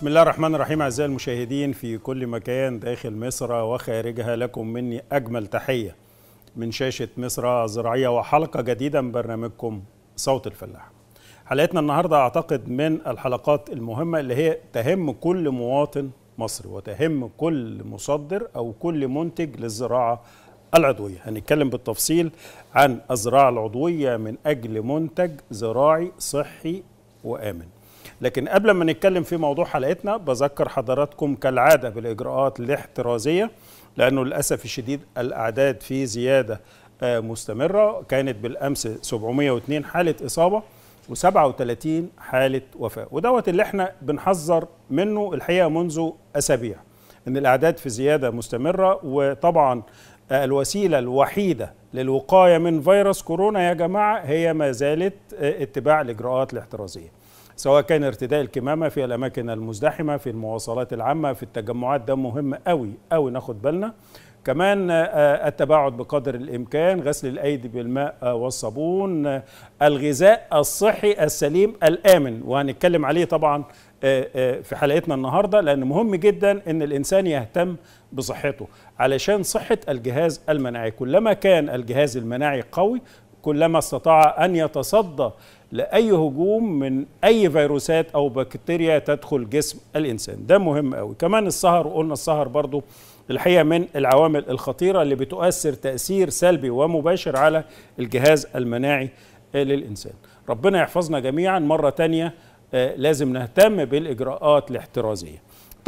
بسم الله الرحمن الرحيم أعزائي المشاهدين في كل مكان داخل مصر وخارجها لكم مني أجمل تحية من شاشة مصر الزراعيه وحلقة جديدة من برنامجكم صوت الفلاح حلقتنا النهاردة أعتقد من الحلقات المهمة اللي هي تهم كل مواطن مصري وتهم كل مصدر أو كل منتج للزراعة العضوية هنتكلم بالتفصيل عن الزراعة العضوية من أجل منتج زراعي صحي وآمن لكن قبل ما نتكلم في موضوع حلقتنا بذكر حضراتكم كالعادة بالإجراءات الاحترازية لأنه للأسف الشديد الأعداد في زيادة آه، مستمرة كانت بالأمس 702 حالة إصابة و37 حالة وفاة ودوت اللي احنا بنحذر منه الحقيقة منذ أسابيع ان الاعداد في زياده مستمره وطبعا آه، الوسيله الوحيده للوقايه من فيروس كورونا يا جماعه هي ما زالت آه، اتباع الاجراءات الاحترازيه سواء كان ارتداء الكمامه في الاماكن المزدحمه في المواصلات العامه في التجمعات ده مهم قوي قوي ناخد بالنا كمان آه، التباعد بقدر الامكان غسل الايدي بالماء والصابون الغذاء الصحي السليم الامن وهنتكلم عليه طبعا آه، آه، في حلقتنا النهارده لان مهم جدا ان الانسان يهتم بصحته علشان صحه الجهاز المناعي كلما كان الجهاز المناعي قوي كلما استطاع ان يتصدى لاي هجوم من اي فيروسات او بكتيريا تدخل جسم الانسان ده مهم قوي كمان السهر وقلنا السهر برضو الحقيقه من العوامل الخطيره اللي بتؤثر تاثير سلبي ومباشر على الجهاز المناعي للانسان ربنا يحفظنا جميعا مره تانية آه، لازم نهتم بالاجراءات الاحترازيه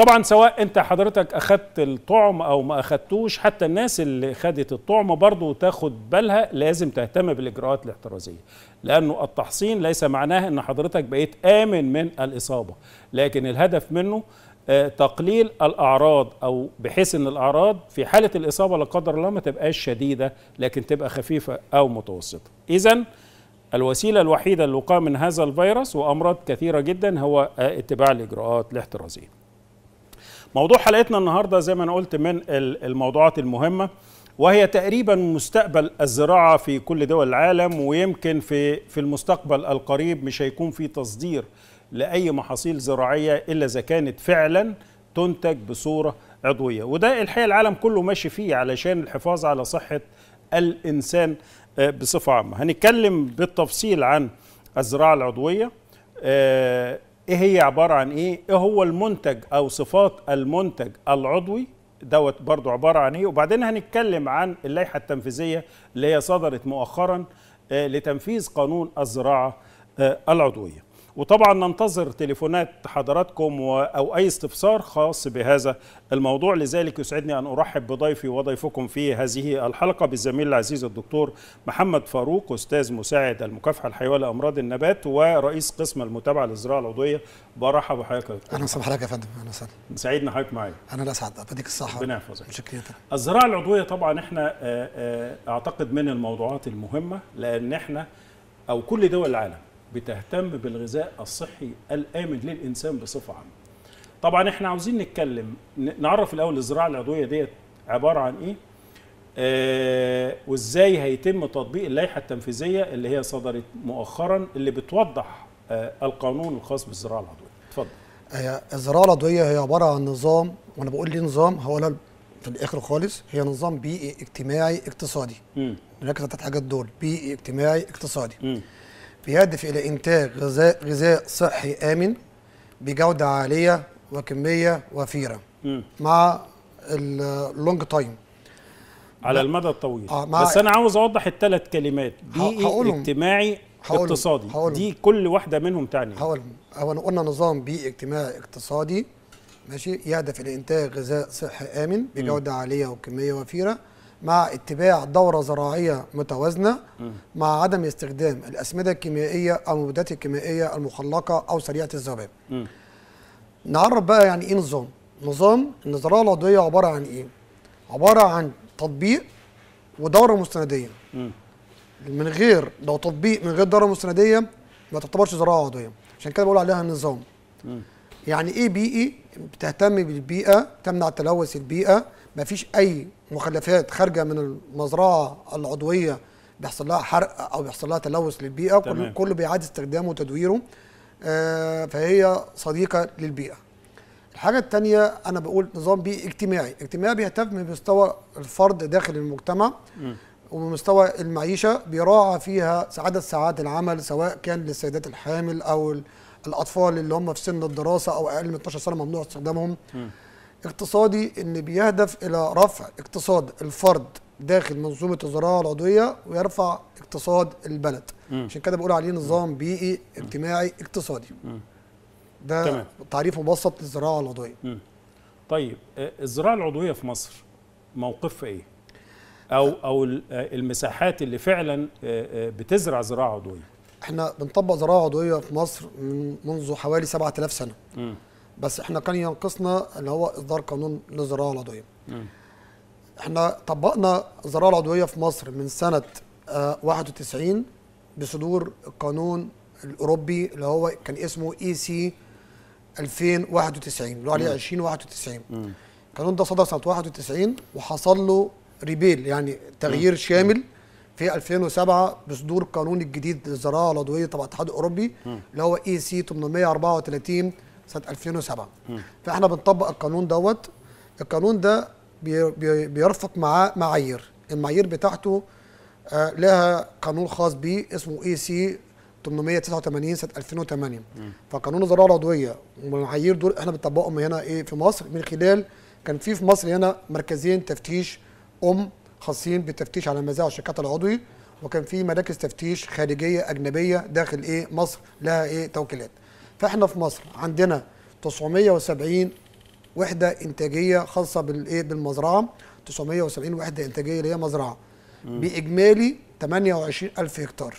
طبعا سواء انت حضرتك اخدت الطعم او ما اخدتوش حتى الناس اللي خدت الطعم برضه تاخد بالها لازم تهتم بالاجراءات الاحترازيه لانه التحصين ليس معناه ان حضرتك بقيت امن من الاصابه لكن الهدف منه آه، تقليل الاعراض او بحيث ان الاعراض في حاله الاصابه لا قدر الله ما تبقاش شديده لكن تبقى خفيفه او متوسطه اذا الوسيله الوحيده للوقايه من هذا الفيروس وامراض كثيره جدا هو آه، اتباع الاجراءات الاحترازيه موضوع حلقتنا النهارده زي ما انا قلت من الموضوعات المهمه وهي تقريبا مستقبل الزراعه في كل دول العالم ويمكن في في المستقبل القريب مش هيكون في تصدير لاي محاصيل زراعيه الا اذا كانت فعلا تنتج بصوره عضويه وده الحقيقه العالم كله ماشي فيه علشان الحفاظ على صحه الانسان آه، بصفه عامه هنتكلم بالتفصيل عن الزراعه العضويه آه، ايه هي عباره عن ايه ايه هو المنتج او صفات المنتج العضوي دوت برضو عباره عن ايه وبعدين هنتكلم عن اللائحه التنفيذيه اللي هي صدرت مؤخرا آه، لتنفيذ قانون الزراعه آه، العضويه وطبعا ننتظر تليفونات حضراتكم أو أي استفسار خاص بهذا الموضوع لذلك يسعدني أن أرحب بضيفي وضيفكم في هذه الحلقة بالزميل العزيز الدكتور محمد فاروق أستاذ مساعد المكافحة الحيوية لأمراض النبات ورئيس قسم المتابعة للزراعة العضوية برحب بحضرتك أهلا وسهلا حضرتك يا فندم أنا سعد سعيد حضرتك معايا أنا سعد أديك الصحة ربنا يحفظك الزراعة العضوية طبعا إحنا آه، آه، أعتقد من الموضوعات المهمة لأن إحنا أو كل دول العالم بتهتم بالغذاء الصحي الامن للانسان بصفه عامه طبعا احنا عاوزين نتكلم نعرف الاول الزراعه العضويه ديت عباره عن ايه آه وازاي هيتم تطبيق اللائحه التنفيذيه اللي هي صدرت مؤخرا اللي بتوضح آه القانون الخاص بالزراعه العضويه اتفضل هي الزراعه العضويه هي عباره عن نظام وانا بقول ليه نظام هقولها في الاخر خالص هي نظام بيئي اجتماعي اقتصادي امم. نركز على الحاجات دول بيئي اجتماعي اقتصادي امم. بيهدف إلى إنتاج غذاء, غذاء صحي آمن بجودة عالية وكمية وفيرة مع اللونج تايم على المدى الطويل آه بس انا عاوز اوضح الثلاث كلمات بيئي اجتماعي هقولهم. اقتصادي هقولهم. دي كل واحده منهم تعني هقولهم هو قلنا نظام بيئي اجتماعي اقتصادي ماشي يهدف الى انتاج غذاء صحي امن بجوده م. عاليه وكميه وفيره مع اتباع دورة زراعية متوازنة مع عدم استخدام الأسمدة الكيميائية أو المبيدات الكيميائية المخلقة أو سريعة الذباب. نعرف بقى يعني إيه نظام؟ نظام الزراعة ان العضوية عبارة عن إيه؟ عبارة عن تطبيق ودورة مستندية. من غير لو تطبيق من غير دورة مستندية ما تعتبرش زراعة عضوية، عشان كده بقول عليها نظام. يعني إيه بيئي؟ بتهتم بالبيئة، تمنع تلوث البيئة، ما فيش اي مخلفات خارجه من المزرعه العضويه بيحصل لها حرق او بيحصل لها تلوث للبيئه كله كله بيعاد استخدامه وتدويره آه، فهي صديقه للبيئه الحاجه الثانيه انا بقول نظام بيئي اجتماعي اجتماعي بيهتم بمستوى الفرد داخل المجتمع م. ومستوى المعيشه بيراعى فيها عدد ساعات العمل سواء كان للسيدات الحامل او الاطفال اللي هم في سن الدراسه او اقل من 12 سنه ممنوع استخدامهم م. اقتصادي ان بيهدف الى رفع اقتصاد الفرد داخل منظومه الزراعه العضويه ويرفع اقتصاد البلد عشان كده بقول عليه نظام بيئي اجتماعي اقتصادي ده تمام. تعريف مبسط للزراعه العضويه مم. طيب آه، الزراعه العضويه في مصر موقفها ايه او او آه، المساحات اللي فعلا آه، بتزرع زراعه عضويه احنا بنطبق زراعه عضويه في مصر منذ حوالي 7000 سنه مم. بس احنا كان ينقصنا اللي هو اصدار قانون للزراعه العضويه احنا طبقنا الزراعه العضويه في مصر من سنه 91 آه، بصدور القانون الاوروبي اللي هو كان اسمه اي سي 2091 اللي هو عليه 2091 القانون ده صدر سنه 91 وحصل له ريبيل يعني تغيير مم. شامل في 2007 بصدور القانون الجديد للزراعه العضويه تبع الاتحاد الاوروبي اللي هو اي سي 834 سنه 2007 م. فاحنا بنطبق القانون دوت القانون ده بيرفق معاه معايير المعايير بتاعته آه، لها قانون خاص بيه اسمه اي سي 889 سنه 2008 فقانون الزراعه العضويه والمعايير دول احنا بنطبقهم هنا ايه في مصر من خلال كان في في مصر هنا مركزين تفتيش ام خاصين بالتفتيش على مزارع الشركات العضوي وكان في مراكز تفتيش خارجيه اجنبيه داخل ايه مصر لها ايه توكيلات فاحنا في مصر عندنا 970 وحده انتاجيه خاصه بالايه بالمزرعه 970 وحده انتاجيه اللي هي مزرعه باجمالي 28000 هكتار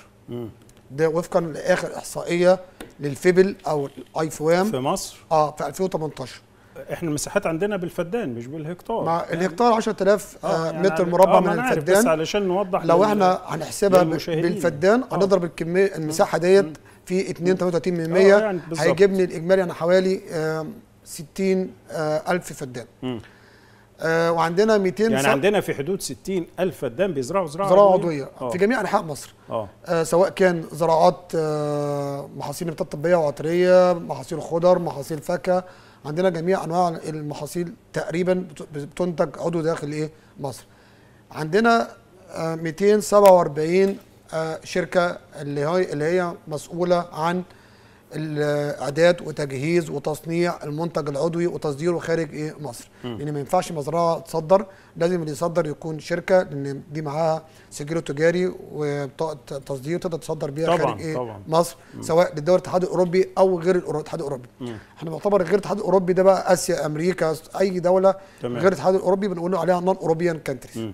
ده وفقا لاخر احصائيه للفيبل او الاي في مصر اه في 2018 احنا المساحات عندنا بالفدان مش بالهكتار مع يعني الهكتار 10000 آه،, آه يعني متر آه، مربع آه من الفدان بس علشان نوضح لو احنا هنحسبها بالفدان آه. هنضرب الكميه المساحه ديت في 2 33 من 100 آه، يعني هيجيبني الاجمالي انا يعني حوالي 60 آه، الف فدان آه، وعندنا 200 يعني عندنا في حدود 60 الف فدان بيزرعوا زراعه زراعه عضويه عضوية في جميع انحاء مصر آه سواء كان زراعات آه محاصيل نباتات طبيه وعطريه محاصيل خضر محاصيل فاكهه عندنا جميع انواع المحاصيل تقريبا بتنتج عضو داخل ايه مصر عندنا 247 آه، شركه اللي هي اللي هي مسؤوله عن الاعداد وتجهيز وتصنيع المنتج العضوي وتصديره خارج ايه مصر م. لان يعني ما ينفعش مزرعه تصدر لازم اللي يصدر يكون شركه لان دي معاها سجل تجاري وبطاقه تصدير تقدر تصدر بيها طبعًا خارج طبعًا. إيه، مصر م. سواء للدول الاتحاد الاوروبي او غير الاتحاد الاوروبي م. احنا بنعتبر غير الاتحاد الاوروبي ده بقى اسيا امريكا اي دوله تمام. غير الاتحاد الاوروبي بنقول عليها نون اوروبيان كانتريز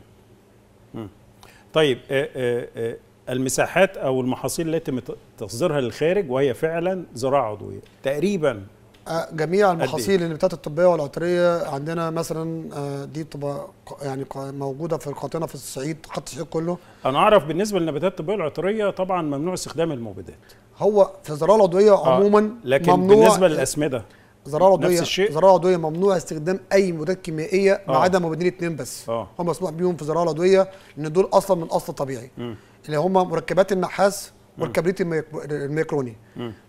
طيب آآ آه، آآ آه، المساحات او المحاصيل التي تصدرها تصديرها للخارج وهي فعلا زراعه عضويه تقريبا آه، جميع إيه؟ المحاصيل النباتات الطبيه والعطريه عندنا مثلا آه، دي بتبقى يعني موجوده في القاطنه في الصعيد خط الصعيد كله انا اعرف بالنسبه للنباتات الطبيه والعطريه طبعا ممنوع استخدام المبيدات هو في الزراعه العضويه آه، عموما لكن ممنوع بالنسبه للاسمده زراعه عضويه زراعه عضويه ممنوع استخدام اي مواد كيميائيه ما عدا مبيدين اثنين بس آه. هم مسموح بيهم في الزراعه العضويه لان دول اصلا من اصل طبيعي م. اللي هم مركبات النحاس مركبات الميكروني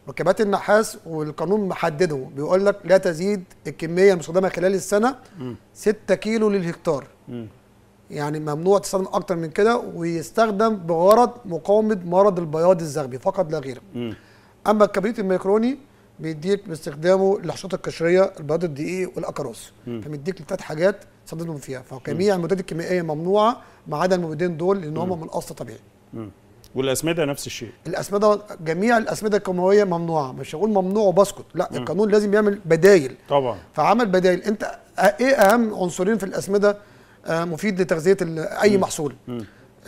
مركبات النحاس والقانون محدده بيقول لك لا تزيد الكميه المستخدمه خلال السنه 6 كيلو للهكتار يعني ممنوع تستخدم اكتر من كده ويستخدم بغرض مقاومه مرض البياض الزغبي فقط لا غير اما الكبريت الميكروني بيديك باستخدامه للحشرات القشريه البياض الدقيق والاكاروس فمديك ثلاث حاجات تستخدمهم فيها فجميع المواد الكيميائيه ممنوعه ما عدا المبيدين دول لان هم من اصل طبيعي والاسمده نفس الشيء الاسمده جميع الاسمده الكيماويه ممنوعه مش هقول ممنوع وبسكت لا م. القانون لازم يعمل بدايل طبعا فعمل بدايل انت ايه اهم عنصرين في الاسمده آه، مفيد لتغذيه اي م. محصول م.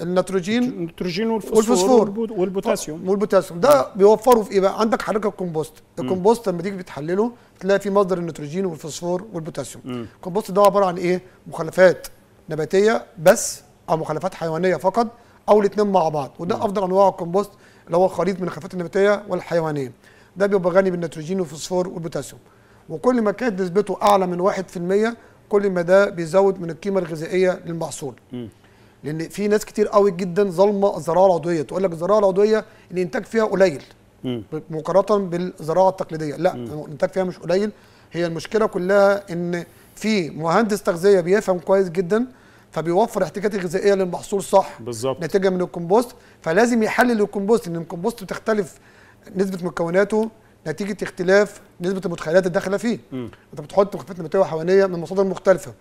النيتروجين النيتروجين والفوسفور, والفوسفور والبوتاسيوم والبوتاسيوم ده بيوفروا في ايه بقى عندك حركه الكومبوست الكومبوست لما تيجي بتحلله تلاقي فيه مصدر النيتروجين والفوسفور والبوتاسيوم الكومبوست ده عباره عن ايه مخلفات نباتيه بس او مخلفات حيوانيه فقط او الاثنين مع بعض وده افضل انواع الكومبوست اللي هو خليط من الخلفات النباتيه والحيوانيه ده بيبقى غني بالنيتروجين والفوسفور والبوتاسيوم وكل ما كانت نسبته اعلى من 1% كل ما ده بيزود من القيمه الغذائيه للمحصول لان في ناس كتير قوي جدا ظالمه الزراعه العضويه تقول لك الزراعه العضويه الانتاج فيها قليل مقارنه بالزراعه التقليديه لا الانتاج فيها مش قليل هي المشكله كلها ان في مهندس تغذيه بيفهم كويس جدا فبيوفر احتياجات الغذائيه للمحصول صح بالظبط نتيجه من الكومبوست فلازم يحلل الكومبوست ان الكومبوست بتختلف نسبه مكوناته نتيجه اختلاف نسبه المدخلات الداخله فيه م. انت بتحط مخلفات نباتيه وحيوانيه من مصادر مختلفه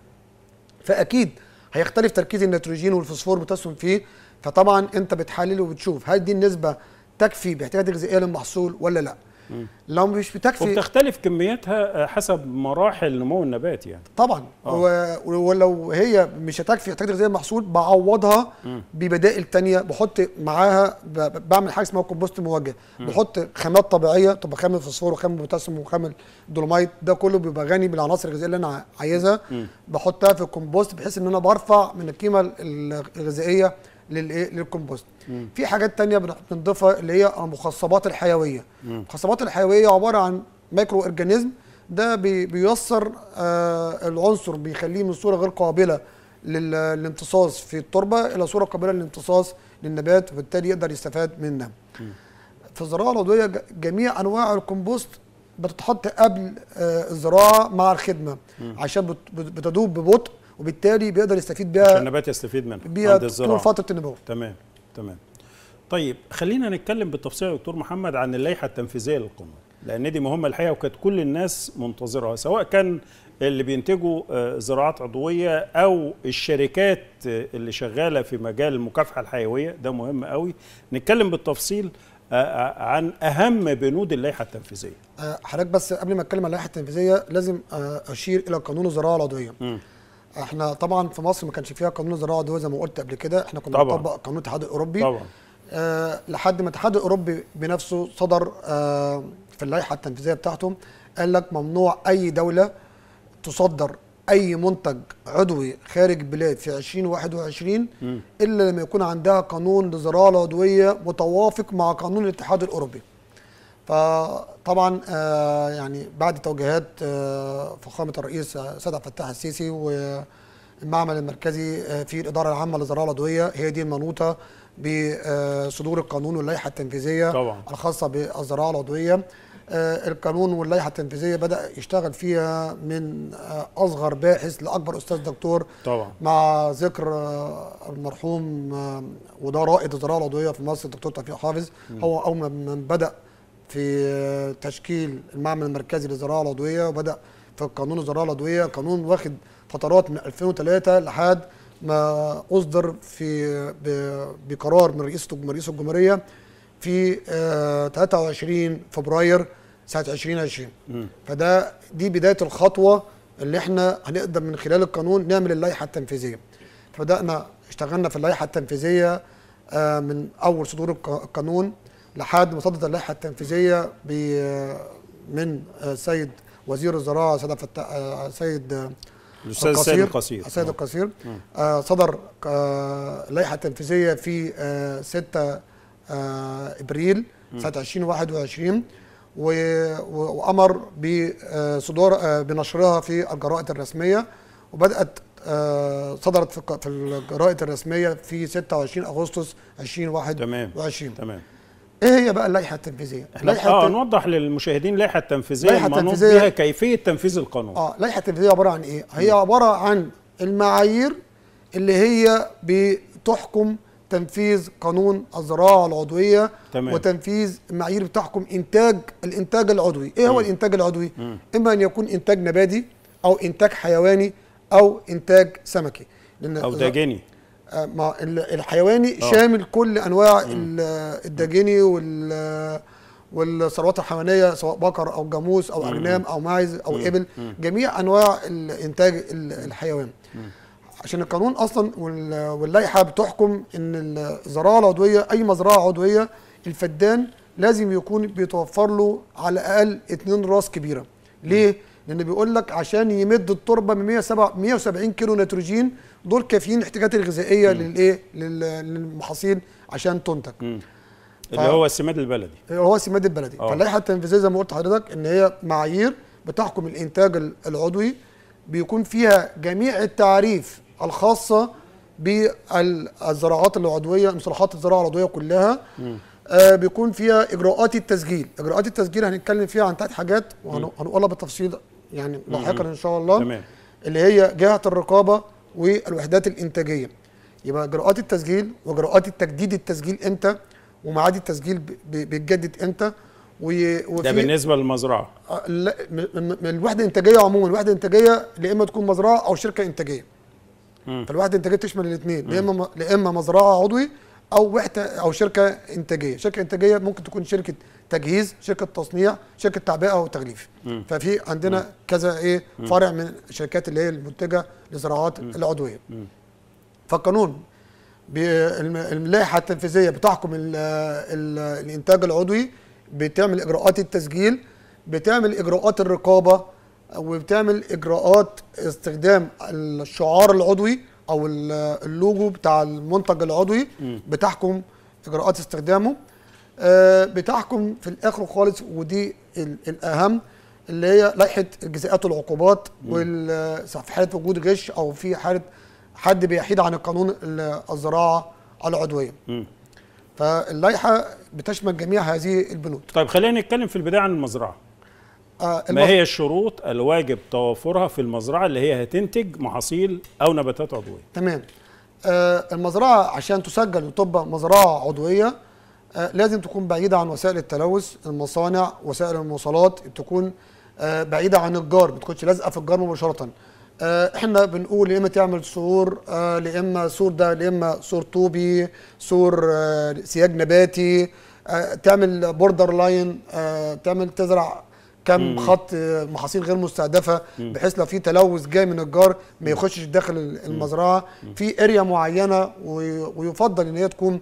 فاكيد هيختلف تركيز النيتروجين والفوسفور بتسهم فيه فطبعا انت بتحلل وبتشوف هل دي النسبه تكفي باحتياجات الغذائيه للمحصول ولا لا لو مش بتكفي وبتختلف كميتها حسب مراحل نمو النبات يعني طبعا أوه. ولو هي مش هتكفي هتقدر زي المحصول بعوضها ببدائل تانية بحط معاها بعمل حاجه اسمها كومبوست موجه بحط خامات طبيعيه تبقى خام الفوسفور وخام البوتاسيوم وخام الدولومايت ده كله بيبقى غني بالعناصر الغذائيه اللي انا عايزها بحطها في الكومبوست بحيث ان انا برفع من القيمه الغذائيه للايه للكومبوست في حاجات تانية بنضيفها اللي هي المخصبات آه، الحيويه المخصبات الحيويه عباره عن مايكرو اورجانيزم ده بي بيوصر آه العنصر بيخليه من صوره غير قابله للامتصاص في التربه الى صوره قابله للامتصاص للنبات وبالتالي يقدر يستفاد منها. في الزراعه العضويه جميع انواع الكومبوست بتتحط قبل آه الزراعه مع الخدمه م. عشان بتدوب ببطء وبالتالي بيقدر يستفيد بيها النبات يستفيد منها الزراعه طول فتره النمو تمام تمام طيب خلينا نتكلم بالتفصيل يا دكتور محمد عن اللائحه التنفيذيه للقمه لان دي مهمه الحقيقه وكانت كل الناس منتظرها سواء كان اللي بينتجوا آه، زراعات عضويه او الشركات آه، اللي شغاله في مجال المكافحه الحيويه ده مهم قوي نتكلم بالتفصيل آه، عن اهم بنود اللائحه التنفيذيه حضرتك بس قبل ما اتكلم عن اللائحه التنفيذيه لازم اشير الى قانون الزراعه العضويه م. احنا طبعا في مصر ما كانش فيها قانون الزراعه ده زي ما قلت قبل كده احنا كنا بنطبق قانون الاتحاد الاوروبي طبعا آه لحد ما الاتحاد الاوروبي بنفسه صدر آه في اللائحه التنفيذيه بتاعته قال لك ممنوع اي دوله تصدر اي منتج عضوي خارج بلاد في 2021 م. الا لما يكون عندها قانون للزراعه العضويه متوافق مع قانون الاتحاد الاوروبي فطبعا آه، يعني بعد توجيهات آه، فخامه الرئيس آه، سيد عبد الفتاح السيسي والمعمل المركزي في الاداره العامه للزراعه العضويه هي دي المنوطه بصدور القانون واللائحه التنفيذيه طبعا. الخاصه بالزراعه العضويه القانون واللائحه التنفيذيه بدا يشتغل فيها من اصغر باحث لاكبر استاذ دكتور طبعا مع ذكر المرحوم وده رائد الزراعه العضويه في مصر الدكتور توفيق حافظ هو اول من بدا في تشكيل المعمل المركزي للزراعه العضويه وبدا في قانون الزراعه العضويه قانون واخد فترات من 2003 لحد ما اصدر في بقرار من رئيس رئيس الجمهوريه في 23 آه، فبراير سنه 2020 فده دي بدايه الخطوه اللي احنا هنقدر من خلال القانون نعمل اللائحه التنفيذيه فبدانا اشتغلنا في اللائحه التنفيذيه آه، من اول صدور القانون لحد مصادره اللائحه التنفيذيه من آه، السيد وزير الزراعه سيد السيد آه، سيد آه، الاستاذ سيد القصير السيد نعم. القصير نعم. صدر لائحه تنفيذيه في 6 ابريل سنه 2021 وامر بصدور بنشرها في الجرائد الرسميه وبدات صدرت في الجرائد الرسميه في 26 اغسطس 2021 تمام تمام ايه هي بقى اللائحه التنفيذيه؟ احنا اه التن... نوضح للمشاهدين اللائحه التنفيذيه لائحه التنفيذيه بها كيفيه تنفيذ القانون اه اللائحه التنفيذيه عباره عن ايه؟ هي عباره عن المعايير اللي هي بتحكم تنفيذ قانون الزراعه العضويه تمام. وتنفيذ معايير بتحكم انتاج الانتاج العضوي، ايه هو م. الانتاج العضوي؟ م. اما ان يكون انتاج نباتي او انتاج حيواني او انتاج سمكي لأن او داجني ما الحيواني أوه. شامل كل انواع الدجني وال والثروات الحيوانيه سواء بقر او جاموس او اغنام او معز او ابل جميع انواع الانتاج الحيوان عشان القانون اصلا واللائحه بتحكم ان الزراعه العضويه اي مزرعه عضويه الفدان لازم يكون بيتوفر له على الاقل اثنين راس كبيره ليه؟ لان بيقول لك عشان يمد التربه من 170 كيلو نيتروجين دول كافيين الاحتياجات الغذائيه للايه للمحاصيل عشان تنتج ف... اللي هو السماد البلدي اللي هو السماد البلدي آه. فاللائحه التنفيذيه زي ما قلت حضرتك ان هي معايير بتحكم الانتاج العضوي بيكون فيها جميع التعريف الخاصه بالزراعات العضويه مصطلحات الزراعه العضويه كلها آه بيكون فيها اجراءات التسجيل اجراءات التسجيل هنتكلم فيها عن ثلاث حاجات وهنقولها بالتفصيل يعني لاحقا ان شاء الله تمام. اللي هي جهه الرقابه والوحدات الانتاجيه يبقى اجراءات التسجيل واجراءات التجديد التسجيل امتى وميعاد التسجيل بيتجدد امتى ده بالنسبه للمزرعه آه، لا الوحده الانتاجيه عموما الوحده الانتاجيه يا اما تكون مزرعه او شركه انتاجيه فالوحده الانتاجيه تشمل الاثنين يا اما يا اما مزرعه عضوي او وحده او شركه انتاجيه شركه انتاجيه ممكن تكون شركه تجهيز شركه تصنيع شركه تعبئه او تغليف ففي عندنا مم. كذا ايه فرع من الشركات اللي هي المنتجه للزراعات العضويه مم. فالقانون اللائحه التنفيذيه بتحكم الـ الـ الانتاج العضوي بتعمل اجراءات التسجيل بتعمل اجراءات الرقابه وبتعمل اجراءات استخدام الشعار العضوي او اللوجو بتاع المنتج العضوي بتحكم اجراءات استخدامه آه، بتحكم في الاخر خالص ودي الاهم اللي هي لائحه الجزئيات والعقوبات وفي وجود غش او في حاله حد بيحيد عن القانون الزراعه العضويه. فاللائحه بتشمل جميع هذه البنود. طيب خلينا نتكلم في البدايه عن المزرعه. آه، ما هي الشروط الواجب توافرها في المزرعه اللي هي هتنتج محاصيل او نباتات عضويه تمام آه، المزرعه عشان تسجل وتبقى مزرعه عضويه آه، لازم تكون بعيده عن وسائل التلوث المصانع وسائل المواصلات تكون بعيده عن الجار ما تكونش لازقه في الجار مباشره احنا بنقول يا اما تعمل سور يا اما سور ده يا اما سور طوبي سور سياج نباتي تعمل بوردر لاين تعمل تزرع كم خط آه، محاصيل غير مستهدفه بحيث لو في تلوث جاي من الجار ما يخشش داخل المزرعه في اريا معينه ويفضل ان هي تكون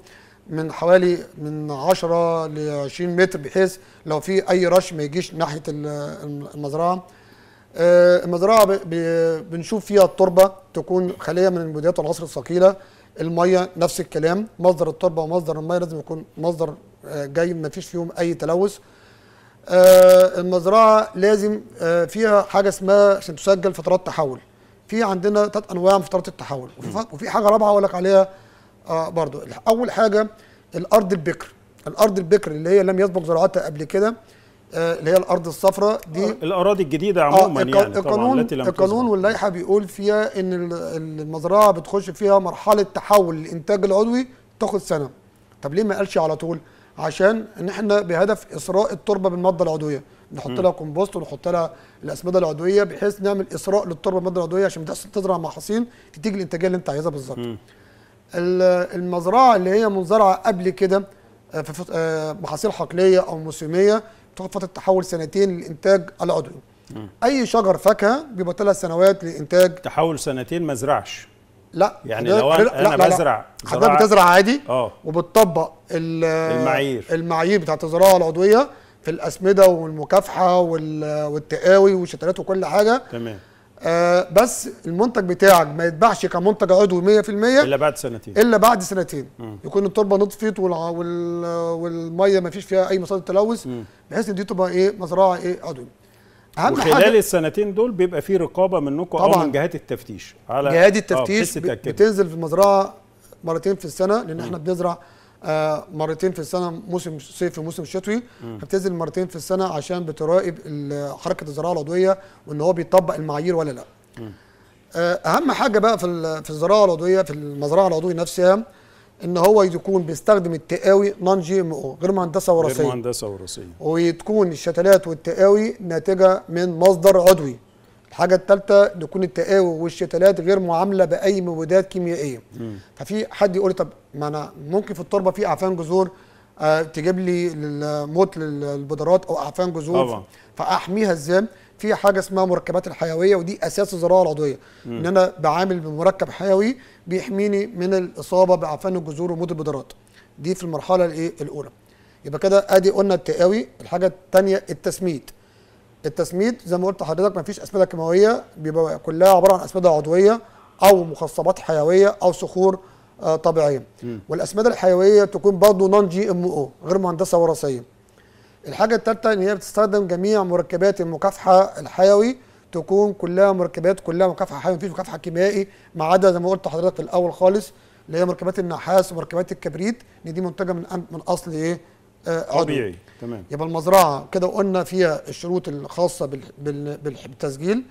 من حوالي من 10 ل 20 متر بحيث لو في اي رش ما يجيش ناحيه المزرعه آه، المزرعه بنشوف فيها التربه تكون خاليه من المبيدات العصر الثقيله الميه نفس الكلام مصدر التربه ومصدر الميه لازم يكون مصدر آه، جاي ما فيش فيهم اي تلوث آه، المزرعه لازم آه، فيها حاجه اسمها عشان تسجل فترات تحول في عندنا ثلاث انواع من فترات التحول وفي حاجه رابعه اقول لك عليها آه، برضو اول حاجه الارض البكر الارض البكر اللي هي لم يسبق زراعتها قبل كده اللي هي الارض الصفراء دي الاراضي الجديده عموما آه يعني القانون التي لم القانون واللائحه بيقول فيها ان المزرعه بتخش فيها مرحله تحول الانتاج العضوي تاخد سنه طب ليه ما قالش على طول؟ عشان ان احنا بهدف اسراء التربه بالماده العضويه نحط لها كومبوست ونحط لها الاسمده العضويه بحيث نعمل اسراء للتربه بالماده العضويه عشان تزرع محاصيل تيجي الانتاجيه اللي انت عايزها بالظبط المزرعه اللي هي منزرعه قبل كده آه، في آه، محاصيل حقليه او موسميه بتاخد فتره تحول سنتين للانتاج العضوي اي شجر فاكهه بيبقى ثلاث سنوات لانتاج تحول سنتين ما زرعش لا يعني لو انا, أنا بزرع حضرتك بتزرع عادي آه. وبتطبق المعايير المعايير بتاعت الزراعه العضويه في الاسمده والمكافحه والتقاوي والشتلات وكل حاجه تمام آه بس المنتج بتاعك ما يتباعش كمنتج عضوي 100% الا بعد سنتين الا بعد سنتين مم. يكون التربه نطفت وال... والميه ما فيش فيها اي مصادر تلوث بحيث ان دي تبقى ايه مزرعه ايه عضويه اهم وخلال حاجة السنتين دول بيبقى في رقابه منكم طبعا من جهات التفتيش على جهات آه، التفتيش بتنزل في المزرعه مرتين في السنه لان احنا بنزرع آه مرتين في السنه موسم صيف وموسم شتوي بتنزل مرتين في السنه عشان بتراقب حركه الزراعه العضويه وان هو بيطبق المعايير ولا لا. آه اهم حاجه بقى في في الزراعه العضويه في المزرعه العضويه نفسها ان هو يكون بيستخدم التقاوي نون جي ام او غير مهندسه وراثيه غير مهندسه وراثيه وتكون الشتلات والتقاوي ناتجه من مصدر عضوي الحاجه الثالثه تكون التقاوي والشتلات غير معامله باي مبيدات كيميائيه م. ففي حد يقول طب ما انا ممكن في التربه في اعفان جذور آه، تجيب لي موت للبودرات او اعفان جذور طبعا فاحميها ازاي في حاجه اسمها مركبات الحيويه ودي اساس الزراعه العضويه ان انا بعامل بمركب حيوي بيحميني من الاصابه بعفن الجذور وموت البدرات دي في المرحله الايه الاولى يبقى كده ادي قلنا التقاوي الحاجه الثانيه التسميد التسميد زي ما قلت لحضرتك مفيش اسمده كيماويه بيبقى كلها عباره عن اسمده عضويه او مخصبات حيويه او صخور آه، طبيعيه والاسمده الحيويه تكون برضه نون جي ام او غير مهندسه وراثيه الحاجه التالتة ان هي بتستخدم جميع مركبات المكافحه الحيوي تكون كلها مركبات كلها مكافحه حيوي مفيش مكافحه كيميائي ما عدا زي ما قلت لحضرتك في الاول خالص اللي هي مركبات النحاس ومركبات الكبريت ان دي منتجه من من اصل ايه آه طبيعي تمام يبقى المزرعه كده قلنا فيها الشروط الخاصه بالتسجيل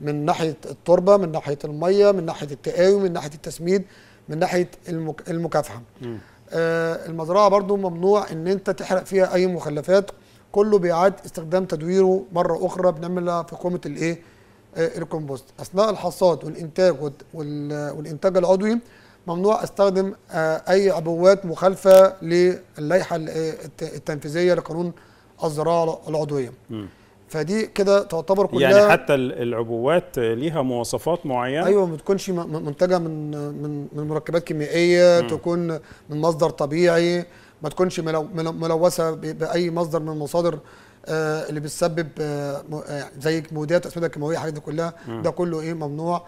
من ناحيه التربه من ناحيه الميه من ناحيه التقاوي من ناحيه التسميد من ناحيه المكافحه م. آه، المزرعه برضو ممنوع ان انت تحرق فيها اي مخلفات كله بيعاد استخدام تدويره مره اخرى بنعملها في قومه الايه آه، الكومبوست اثناء الحصاد والانتاج والانتاج العضوي ممنوع استخدم آه، اي عبوات مخالفه للائحه التنفيذيه لقانون الزراعه العضويه م. فدي كده تعتبر كلها يعني حتى العبوات ليها مواصفات معينه ايوه ما بتكونش منتجه من من من مركبات كيميائيه م. تكون من مصدر طبيعي ما تكونش ملوثه باي مصدر من المصادر آه، اللي بتسبب آه، آه، زي مودات اسمده كيماويه الحاجات دي كلها م. ده كله ايه ممنوع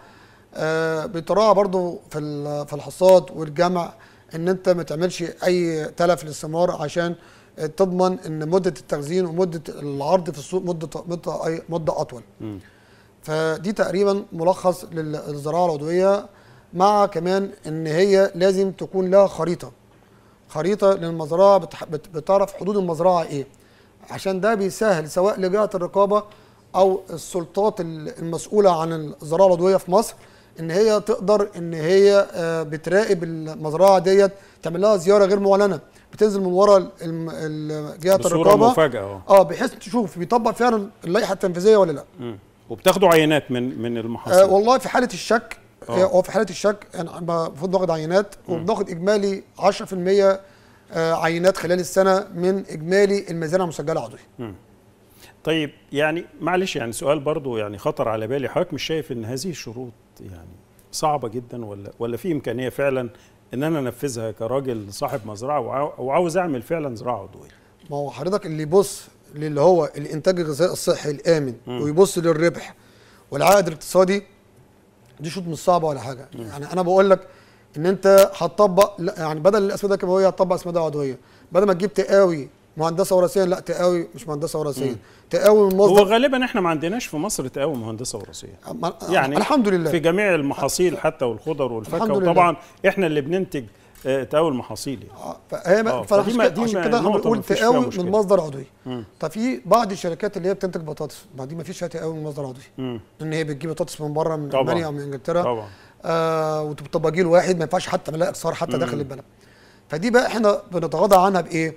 بتراعى برضو في في الحصاد والجمع ان انت ما تعملش اي تلف للثمار عشان تضمن ان مده التخزين ومده العرض في السوق مده مده مده اطول. م. فدي تقريبا ملخص للزراعه العضويه مع كمان ان هي لازم تكون لها خريطه. خريطه للمزرعه بتعرف حدود المزرعه ايه. عشان ده بيسهل سواء لجهه الرقابه او السلطات المسؤوله عن الزراعه العضويه في مصر ان هي تقدر ان هي آه، بتراقب المزرعه ديت تعمل لها زياره غير معلنه بتنزل من ورا جهه الرقابه مفاجاه اه بحيث تشوف بيطبق فعلا اللائحه التنفيذيه ولا لا وبتاخدوا عينات من من المحاصيل آه والله في حاله الشك آه. آه، هو في حاله الشك انا المفروض ناخد عينات وبناخد اجمالي 10% عينات خلال السنه من اجمالي المزارع المسجله عضوي طيب يعني معلش يعني سؤال برضو يعني خطر على بالي حضرتك مش شايف ان هذه الشروط يعني صعبه جدا ولا ولا في امكانيه فعلا ان انا انفذها كراجل صاحب مزرعه وعاوز اعمل فعلا زراعه عضويه ما هو حضرتك اللي يبص للي هو الانتاج الغذائي الصحي الامن م. ويبص للربح والعائد الاقتصادي دي شروط مش صعبه ولا حاجه م. يعني انا بقول لك ان انت هتطبق يعني بدل الاسمده الكيماويه هتطبق اسمده عضويه بدل ما تجيب تقاوي مهندسه وراثيه لا تقاوي مش مهندسه وراثيه تقاوي من مصدر هو غالبا احنا ما عندناش في مصر تقاوي مهندسه وراثيه يعني الحمد لله في جميع المحاصيل حتى والخضر والفاكهه وطبعا لله. احنا اللي بننتج آه، تقاوي المحاصيل يعني آه، فهي آه، دي عشان كده بنقول تقاوي من مصدر عضوي ففي بعض الشركات اللي هي بتنتج بطاطس ما دي ما فيش تقاوي من مصدر عضوي لان هي بتجيب بطاطس من بره من المانيا او من انجلترا طبعا آه وتبقى جيل واحد ما ينفعش حتى نلاقي اكسار حتى داخل البلد فدي بقى احنا بنتغاضى عنها بايه؟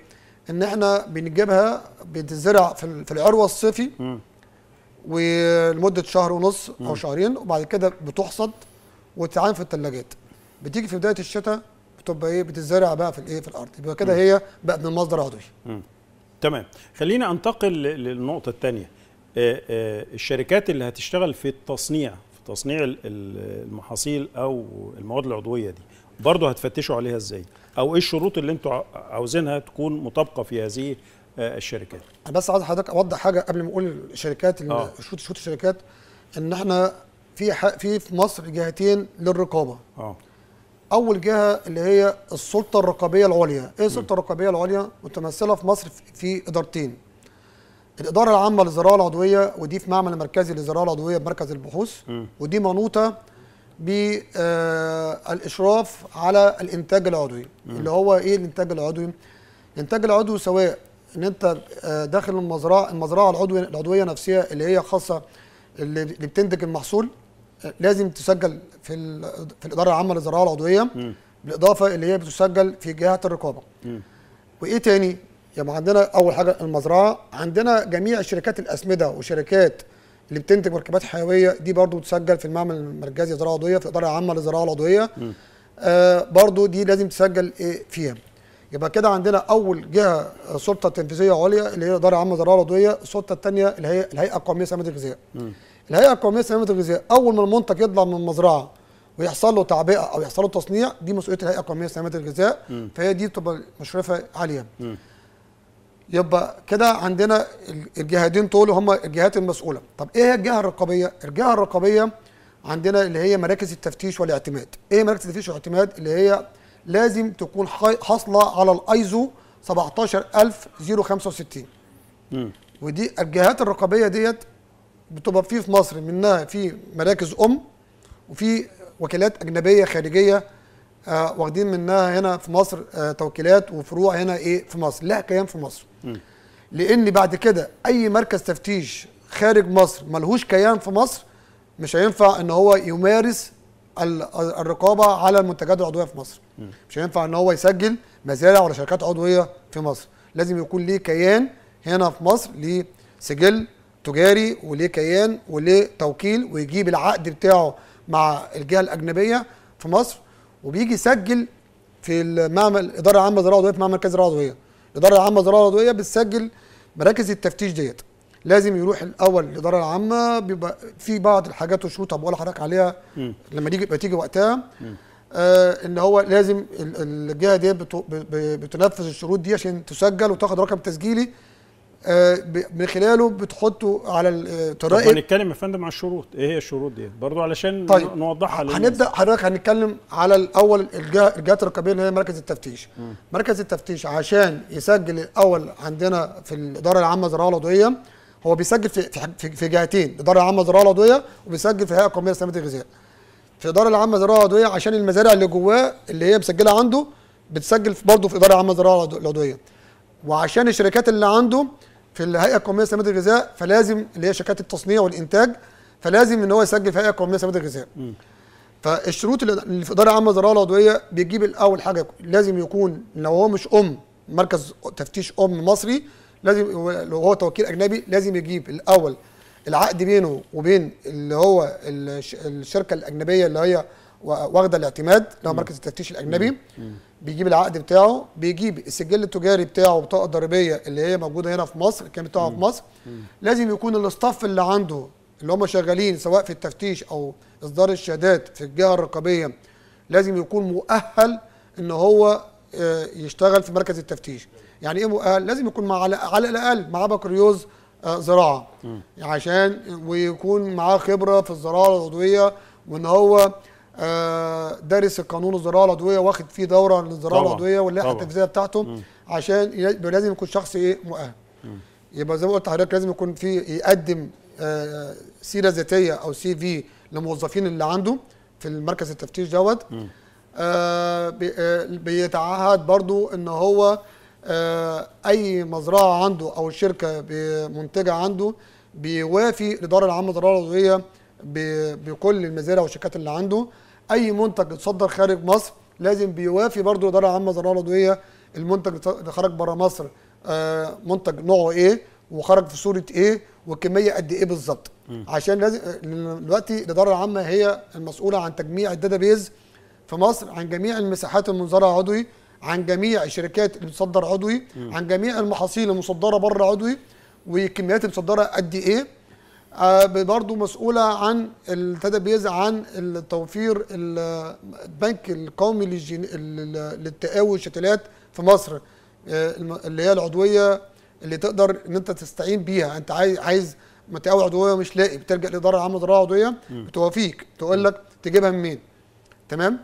ان احنا بنجيبها بتزرع في العروه الصيفي ولمده شهر ونص او شهرين وبعد كده بتحصد وتتعان في الثلاجات بتيجي في بدايه الشتاء بتبقى ايه بتتزرع بقى في الايه في الارض يبقى كده هي بقت من مصدر عضوي تمام خلينا انتقل للنقطه الثانيه آه، آه، الشركات اللي هتشتغل في التصنيع في تصنيع المحاصيل او المواد العضويه دي برضه هتفتشوا عليها ازاي او ايه الشروط اللي انتم عاوزينها تكون مطابقه في هذه آه، الشركات انا بس عايز حضرتك اوضح حاجه قبل ما اقول الشركات آه. شروط شروط الشركات ان احنا في في في مصر جهتين للرقابه اه اول جهه اللي هي السلطه الرقابيه العليا ايه السلطه الرقابيه العليا متمثله في مصر في ادارتين الاداره العامه للزراعه العضويه ودي في معمل مركزي للزراعه العضويه بمركز البحوث م. ودي منوطه بالاشراف على الانتاج العضوي نعم. اللي هو ايه الانتاج العضوي الانتاج العضوي سواء ان انت آه، داخل المزرعه المزرعه العضويه العضويه نفسها اللي هي خاصه اللي بتنتج المحصول آه، لازم تسجل في في الاداره العامه للزراعه العضويه م. بالاضافه اللي هي بتسجل في جهه الرقابه م. وايه تاني يبقى يعني عندنا اول حاجه المزرعه عندنا جميع شركات الاسمده وشركات اللي بتنتج مركبات حيويه دي برضو تسجل في المعمل المركزي للزراعه العضويه في الاداره العامه للزراعه العضويه آه برضو دي لازم تسجل إيه فيها يبقى كده عندنا اول جهه آه، سلطه تنفيذيه عليا اللي هي الاداره العامه للزراعه العضويه السلطه الثانيه اللي هي الهيئه القوميه لسلامه الغذاء الهيئه القوميه لسلامه الغذاء اول ما المنتج يطلع من المزرعه ويحصل له تعبئه او يحصل له تصنيع دي مسؤوليه الهيئه القوميه لسلامه الغذاء فهي دي بتبقى مشرفه عليها يبقى كده عندنا الجهادين طول هم الجهات المسؤوله طب ايه هي الجهه الرقابيه الجهه الرقابيه عندنا اللي هي مراكز التفتيش والاعتماد ايه مراكز التفتيش والاعتماد اللي هي لازم تكون حاصله على الايزو 17065 ودي الجهات الرقابيه ديت بتبقى في في مصر منها في مراكز ام وفي وكالات اجنبيه خارجيه آه، واخدين منها هنا في مصر آه، توكيلات وفروع هنا ايه في مصر لها كيان في مصر لان بعد كده اي مركز تفتيش خارج مصر ملهوش كيان في مصر مش هينفع ان هو يمارس الرقابه على المنتجات العضويه في مصر مش هينفع ان هو يسجل مزارع ولا شركات عضويه في مصر لازم يكون ليه كيان هنا في مصر ليه سجل تجاري وليه كيان وليه توكيل ويجيب العقد بتاعه مع الجهه الاجنبيه في مصر وبيجي يسجل في المعمل الاداره العامه للزراعه العضويه في معمل مركز الزراعه العضويه الاداره العامه للزراعه العضويه بتسجل مراكز التفتيش ديت لازم يروح الاول الاداره العامه بيبقى في بعض الحاجات وشروط بقول لحضرتك عليها م. لما تيجي تيجي وقتها آه ان هو لازم الجهه دي بتنفذ الشروط دي عشان تسجل وتاخد رقم تسجيلي آه، من خلاله بتحطه على الطرائق آه، طب هنتكلم يا فندم على الشروط ايه هي الشروط دي برضو علشان طيب. نوضحها للناس هنبدا حضرتك هنتكلم على الاول الجهات الرقابيه اللي هي مركز التفتيش م. مركز التفتيش عشان يسجل الاول عندنا في الاداره العامه للزراعه العضويه هو بيسجل في في, في جهتين الاداره العامه للزراعه العضويه وبيسجل في هيئه قوميه لسلامه الغذاء في الاداره العامه للزراعه العضويه عشان المزارع اللي جواه اللي هي مسجله عنده بتسجل برضه في الاداره العامه للزراعه العضويه وعشان الشركات اللي عنده في الهيئه القوميه لسلامه الغذاء فلازم اللي هي شركات التصنيع والانتاج فلازم ان هو يسجل في الهيئه القوميه لسلامه الغذاء م. فالشروط اللي في الاداره العامه للزراعه العضويه بيجيب الاول حاجه لازم يكون لو هو مش ام مركز تفتيش ام مصري لازم لو هو توكيل اجنبي لازم يجيب الاول العقد بينه وبين اللي هو الشركه الاجنبيه اللي هي واخده الاعتماد اللي هو مركز التفتيش الاجنبي بيجيب العقد بتاعه بيجيب السجل التجاري بتاعه بطاقه ضريبيه اللي هي موجوده هنا في مصر كان بتاعه في مصر لازم يكون الاستاف اللي عنده اللي هم شغالين سواء في التفتيش او اصدار الشهادات في الجهه الرقابيه لازم يكون مؤهل ان هو آه، يشتغل في مركز التفتيش يعني ايه مؤهل لازم يكون مع على الاقل معاه بكالوريوس زراعه عشان ويكون معاه خبره في الزراعه العضويه وان هو آه، دارس القانون الزراعه العضويه واخد فيه دوره للزراعه العضويه واللائحه التنفيذيه بتاعته عشان لازم يكون شخص ايه مؤهل يبقى زي ما قلت لحضرتك لازم يكون في يقدم آه سيره ذاتيه او سي في للموظفين اللي عنده في المركز التفتيش دوت آه،, آه بيتعهد برضو ان هو آه اي مزرعه عنده او شركه منتجه عنده بيوافي الاداره العامه للزراعه العضويه بكل المزارع والشركات اللي عنده اي منتج اتصدر خارج مصر لازم بيوافي برضو الاداره العامه للزراعه العضويه المنتج اللي خرج بره مصر آه، منتج نوعه ايه وخرج في صوره ايه والكميه قد ايه بالظبط عشان لازم دلوقتي الاداره العامه هي المسؤوله عن تجميع الداتابيز في مصر عن جميع المساحات المنزرعه عضوي عن جميع الشركات اللي بتصدر عضوي عن جميع المحاصيل المصدره بره عضوي والكميات المصدره قد ايه آه، برضه مسؤوله عن الداتابيز عن توفير البنك القومي للتقاوي والشتلات في مصر آه، اللي هي العضويه اللي تقدر ان انت تستعين بيها انت عايز عايز تقاوي عضويه مش لاقي بتلجا لاداره عامه للضراعه العضويه بتوافيك تقول لك تجيبها منين تمام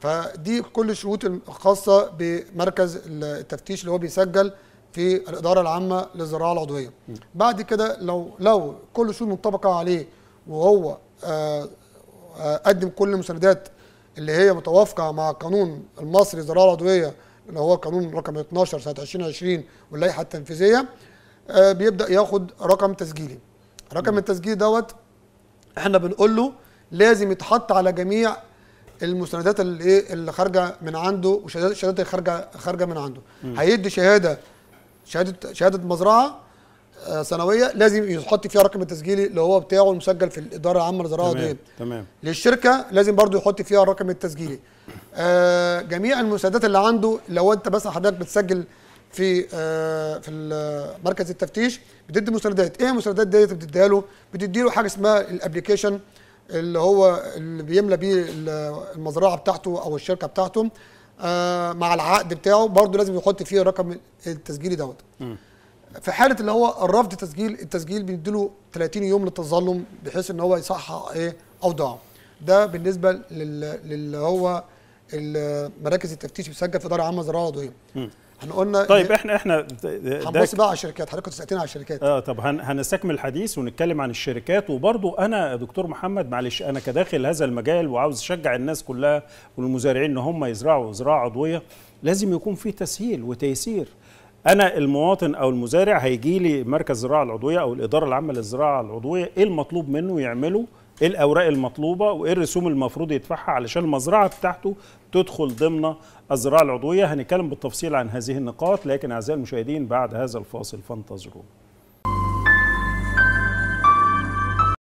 فدي كل الشروط الخاصه بمركز التفتيش اللي هو بيسجل في الاداره العامه للزراعه العضويه بعد كده لو لو كل الشروط منطبقه عليه وهو آه، آه، قدم كل المساندات اللي هي متوافقه مع القانون المصري للزراعه العضويه اللي هو قانون رقم 12 سنه 2020 واللائحه التنفيذيه آه، بيبدا ياخد رقم تسجيلي رقم التسجيل دوت احنا بنقول له لازم يتحط على جميع المستندات اللي ايه اللي خارجه من عنده وشهادات الشهادات اللي خارجه خارجه من عنده هيدي شهاده شهاده شهاده مزرعه آه، سنويه لازم يحط فيها رقم التسجيل اللي هو بتاعه المسجل في الاداره العامه للزراعه دي تمام للشركه لازم برضو يحط فيها الرقم التسجيلي آه، جميع المساعدات اللي عنده لو انت مثلا حضرتك بتسجل في آه، في مركز التفتيش بتدي مستندات ايه المستندات ديت بتديها له بتدي له حاجه اسمها الابلكيشن اللي هو اللي بيملى بيه المزرعه بتاعته او الشركه بتاعته آه، مع العقد بتاعه برضه لازم يحط فيه الرقم التسجيلي دوت في حاله اللي هو الرفض تسجيل التسجيل بيديله 30 يوم للتظلم بحيث ان هو يصحح ايه اوضاعه ده بالنسبه لل... للي هو مراكز التفتيش بتسجل في اداره عامه زراعه عضويه احنا قلنا طيب احنا احنا هنبص بقى على الشركات حضرتك كنت سالتني على الشركات اه طب هن هنستكمل الحديث ونتكلم عن الشركات وبرضو انا دكتور محمد معلش انا كداخل هذا المجال وعاوز اشجع الناس كلها والمزارعين ان هم يزرعوا زراعه عضويه لازم يكون في تسهيل وتيسير انا المواطن او المزارع هيجي لي مركز الزراعه العضويه او الاداره العامه للزراعه العضويه ايه المطلوب منه يعمله ايه الاوراق المطلوبه وايه الرسوم المفروض يدفعها علشان المزرعه بتاعته تدخل ضمن الزراعه العضويه هنتكلم بالتفصيل عن هذه النقاط لكن اعزائي المشاهدين بعد هذا الفاصل فانتظرونا